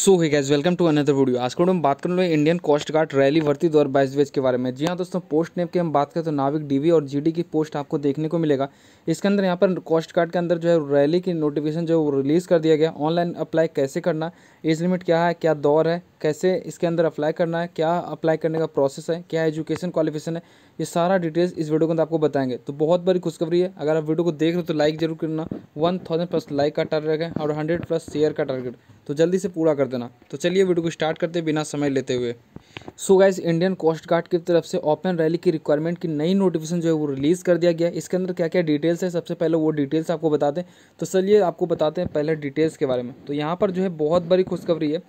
so hi guys welcome to another video आज को हम बात करने वाले इंडियन कोस्ट गार्ड रैली भर्ती दो हज़ार के बारे में जी हाँ दोस्तों पोस्ट नेम की हम बात करें तो नाविक डीवी और जीडी की पोस्ट आपको देखने को मिलेगा इसके अंदर यहाँ पर कोस्ट गार्ड के अंदर जो है रैली की नोटिफिकेशन जो रिलीज़ कर दिया गया ऑनलाइन अप्लाई कैसे करना एज लिमिट क्या है क्या दौर है कैसे इसके अंदर अप्लाई करना है क्या अप्लाई करने का प्रोसेस है क्या एजुकेशन क्वालिफिकेशन है ये सारा डिटेल्स इस वीडियो के अंदर आपको बताएंगे तो बहुत बड़ी खुशखबरी है अगर आप वीडियो को देख रहे हो तो लाइक जरूर करना वन थाउजेंड प्लस लाइक का टारगेट है और हंड्रेड प्लस शेयर का टारगेट तो जल्दी से पूरा कर देना तो चलिए वीडियो को स्टार्ट करते बिना समय लेते हुए so guys Indian coast guard की तरफ से ओपन रैली की रिक्वायरमेंट की नई नोटिफिकेशन जो है वो रिलीज़ कर दिया गया इसके अंदर क्या क्या डिटेल्स है सबसे पहले वो डिटेल्स आपको बताते हैं तो चलिए आपको बताते हैं पहले डिटेल्स के बारे में तो यहाँ पर जो है बहुत बड़ी खुशखबरी है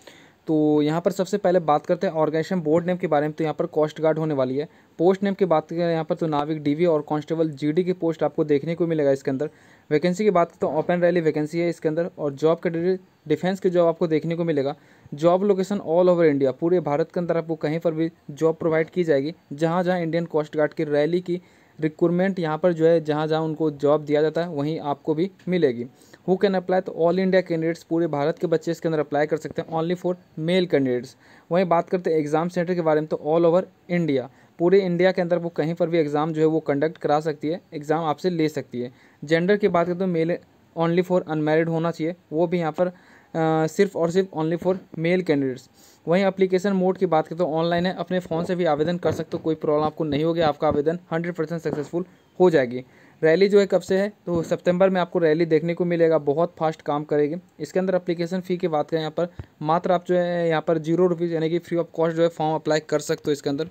तो यहाँ पर सबसे पहले बात करते हैं ऑर्गेनाइजेशन बोर्ड नेम के बारे में तो यहाँ पर कोस्ट गार्ड होने वाली है पोस्ट नेम की बात करें यहाँ पर तो नाविक डीवी और कांस्टेबल जीडी की पोस्ट आपको देखने को मिलेगा इसके अंदर वैकेंसी की बात करें तो ओपन रैली वैकेंसी है इसके अंदर और जॉब कैटेगरी डिफेंस की जॉब आपको देखने को मिलेगा job location all over India पूरे भारत के अंदर आपको कहीं पर भी जॉब प्रोवाइड की जाएगी जहाँ जहाँ इंडियन कोस्ट गार्ड की रैली की रिक्रूटमेंट यहाँ पर जो है जहाँ जहाँ उनको जॉब दिया जाता है वहीं आपको भी मिलेगी हु कैन अप्लाई तो ऑल इंडिया कैंडिडेट्स पूरे भारत के बच्चे इसके अंदर अप्लाई कर सकते हैं ओनली फॉर मेल कैंडिडेट्स वहीं बात करते हैं एग्ज़ाम सेंटर के बारे में तो ऑल ओवर इंडिया पूरे इंडिया के अंदर वो कहीं पर भी एग्ज़ाम जो है वो कंडक्ट करा सकती है एग्ज़ाम आपसे ले सकती है जेंडर की बात करें तो मेल ओनली फॉर अनमेरिड होना चाहिए वो भी यहाँ पर आ, सिर्फ और सिर्फ ओनली फॉर मेल कैंडिडेट्स वहीं अप्लीकेशन मोड की बात करें तो ऑनलाइन है अपने फ़ोन से भी आवेदन कर सकते हो कोई प्रॉब्लम आपको नहीं होगी आपका आवेदन हंड्रेड परसेंट सक्सेसफुल हो जाएगी रैली जो है कब से है तो सितंबर में आपको रैली देखने को मिलेगा बहुत फास्ट काम करेगी इसके अंदर अप्लीकेशन फ़ी की बात करें यहाँ पर मात्र आप जो है यहाँ पर जीरो रुपीज़ यानी कि फ्री ऑफ कॉस्ट जो है फॉर्म अप्लाई कर सकते हो इसके अंदर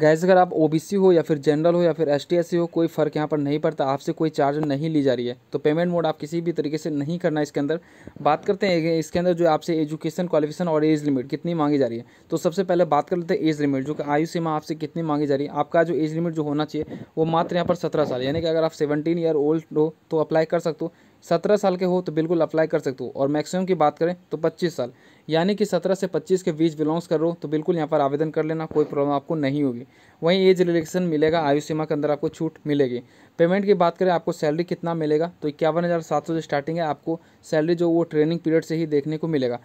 गैस अगर आप ओ हो या फिर जनरल हो या फिर एस हो कोई फ़र्क यहाँ पर नहीं पड़ता आपसे कोई चार्ज नहीं ली जा रही है तो पेमेंट मोड आप किसी भी तरीके से नहीं करना इसके अंदर बात करते हैं इसके अंदर जो आपसे एजुकेशन क्वालिफिकेशन और एज लिमिट कितनी मांगी जा रही है तो सबसे पहले बात कर लेते हैं एज लिमिट जो कि आयु सीमा आपसे कितनी मांगी जा रही है आपका जो एज लिमिट जो होना चाहिए वो मात्र यहाँ पर सत्रह साल यानी कि अगर आप सेवनटीन ईयर ओल्ड हो तो अप्लाई कर सकते हो सत्रह साल के हो तो बिल्कुल अप्लाई कर सकते हो और मैक्सिमम की बात करें तो पच्चीस साल यानी कि सत्रह से पच्चीस के बीच बिलोंग्स कर रहे हो तो बिल्कुल यहाँ पर आवेदन कर लेना कोई प्रॉब्लम आपको नहीं होगी वहीं एज रिलेक्शन मिलेगा आयु सीमा के अंदर आपको छूट मिलेगी पेमेंट की बात करें आपको सैलरी कितना मिलेगा तो इक्यावन हज़ार सात सौ जो स्टार्टिंग है आपको सैलरी जो वो ट्रेनिंग पीरियड से ही देखने को मिलेगा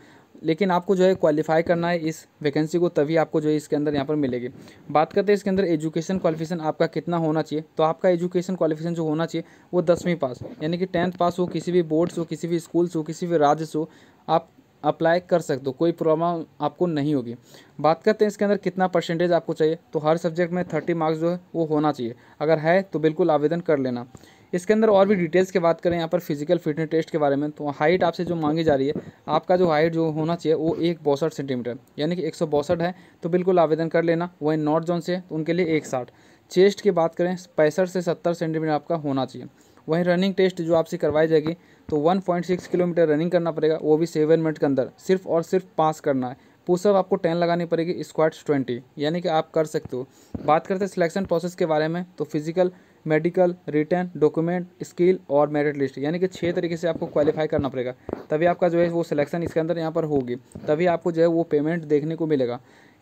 लेकिन आपको जो है क्वालिफाई करना है इस वैकेंसी को तभी आपको जो है इसके अंदर यहाँ पर मिलेगी बात करते हैं इसके अंदर एजुकेशन क्वालिफिकेशन आपका कितना होना चाहिए तो आपका एजुकेशन क्वालिफिकेशन जो होना चाहिए वो दसवीं पास यानी कि टेंथ पास हो किसी भी बोर्ड से हो किसी भी स्कूल से हो किसी भी राज्य से हो आप अप्लाई कर सकते हो कोई प्रॉब्लम आपको नहीं होगी बात करते हैं इसके अंदर कितना परसेंटेज आपको चाहिए तो हर सब्जेक्ट में थर्टी मार्क्स जो है वो होना चाहिए अगर है तो बिल्कुल आवेदन कर लेना इसके अंदर और भी डिटेल्स की बात करें यहाँ पर फिजिकल फिटनेस टेस्ट के बारे में तो हाइट आपसे जो मांगी जा रही है आपका जो हाइट जो होना चाहिए वो एक बौसठ सेंटीमीटर यानी कि एक सौ बौसठ है तो बिल्कुल आवेदन कर लेना वहीं नॉर्थ जोन से तो उनके लिए एक साठ चेस्ट की बात करें पैंसठ से सत्तर सेंटीमीटर आपका होना चाहिए वहीं रनिंग टेस्ट जो आपसे करवाई जाएगी तो 1.6 किलोमीटर रनिंग करना पड़ेगा वो भी सेवन मिनट के अंदर सिर्फ और सिर्फ पास करना है पुशअप आपको टेन लगानी पड़ेगी स्क्वाड्स ट्वेंटी यानी कि आप कर सकते हो बात करते हैं सिलेक्शन प्रोसेस के बारे में तो physical medical written document skill और मेरिट लिस्ट यानी कि छः तरीके से आपको क्वालिफाई करना पड़ेगा तभी आपका जो है वो सिलेक्शन इसके अंदर यहाँ पर होगी तभी आपको जो है वो पेमेंट देखने को मिलेगा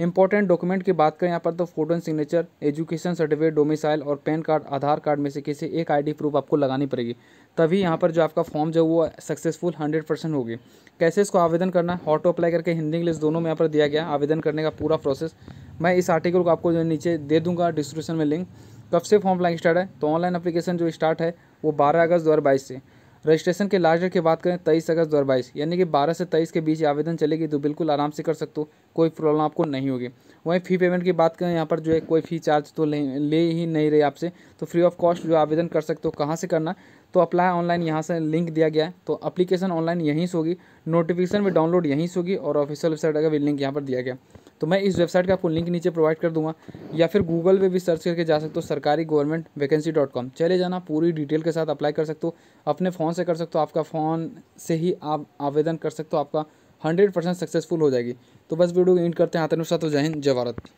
इंपॉर्टेंट डॉक्यूमेंट की बात करें यहाँ पर तो photo and signature education certificate domicile और पैन कार्ड आधार कार्ड में से किसी एक आईडी प्रूफ आपको लगानी पड़ेगी तभी यहाँ पर जो आपका फॉर्म जो वो सक्सेसफुल हंड्रेड परसेंट होगी कैसे इसको आवेदन करना हॉट अप्लाई करके हिंदी इंग्लिश दोनों में यहाँ पर दिया गया आवेदन करने का पूरा प्रोसेस मैं इस आर्टिकल को आपको जो नीचे दे दूंगा डिस्क्रिप्शन में लिंक कब से फॉर्म फिलिंग स्टार्ट है तो ऑनलाइन अप्लीकेशन जो स्टार्ट है वो बारह अगस्त दो से रजिस्ट्रेशन के लास्ट डेट की बात करें तेईस अगस्त दो यानी कि बारह से तेईस के बीच आवेदन चलेगी तो बिल्कुल आराम से कर सकते हो कोई प्रॉब्लम आपको नहीं होगी वहीं फ़ी पेमेंट की बात करें यहाँ पर जो है कोई फ़ी चार्ज तो ले, ले ही नहीं रही आपसे तो फ्री ऑफ कॉस्ट जो आवेदन कर सकते हो कहाँ से करना तो अप्लाई ऑनलाइन यहाँ से लिंक दिया गया है तो अप्लीकेशन ऑनलाइन यहीं से होगी नोटिफिकेशन भी डाउनलोड यहीं से होगी और ऑफिशियल वेबसाइट का भी लिंक यहाँ पर दिया गया तो मैं इस वेबसाइट का आपको लिंक नीचे प्रोवाइड कर दूंगा या फिर गूगल पे भी सर्च करके जा सकते हो सरकारी गवर्नमेंट वैकेंसी डॉट कॉम चले जाना पूरी डिटेल के साथ अप्लाई कर सकते हो अपने फ़ोन से कर सकते हो आपका फ़ोन से ही आप आवेदन कर सकते हो आपका हंड्रेड परसेंट सक्सेसफुल हो जाएगी तो बस वीडियो एंड करते हैं हाथ अनुसार तो जय हिंद जय भारत